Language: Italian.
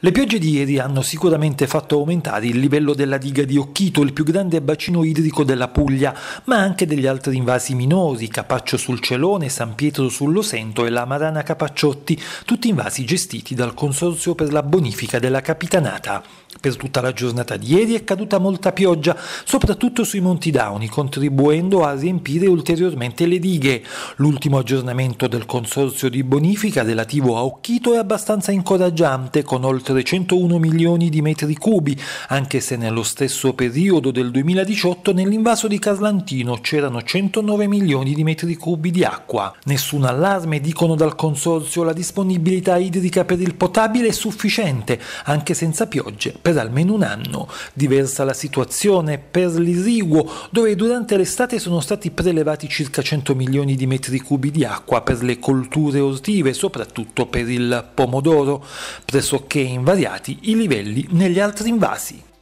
Le piogge di ieri hanno sicuramente fatto aumentare il livello della diga di Occhito, il più grande bacino idrico della Puglia, ma anche degli altri invasi minori, Capaccio sul Celone, San Pietro sull'Osento e la Marana Capacciotti, tutti invasi gestiti dal Consorzio per la bonifica della Capitanata. Per tutta la giornata di ieri è caduta molta pioggia, soprattutto sui Monti Dauni, contribuendo a riempire ulteriormente le dighe. L'ultimo aggiornamento del Consorzio di bonifica relativo a Occhito è abbastanza incoraggiante, con oltre 301 milioni di metri cubi, anche se nello stesso periodo del 2018 nell'invaso di Carlantino c'erano 109 milioni di metri cubi di acqua. Nessun allarme, dicono dal Consorzio, la disponibilità idrica per il potabile è sufficiente, anche senza piogge, per almeno un anno. Diversa la situazione per l'Iriguo, dove durante l'estate sono stati prelevati circa 100 milioni di metri cubi di acqua per le colture ortive, soprattutto per il pomodoro. Pressoché in invariati i livelli negli altri invasi.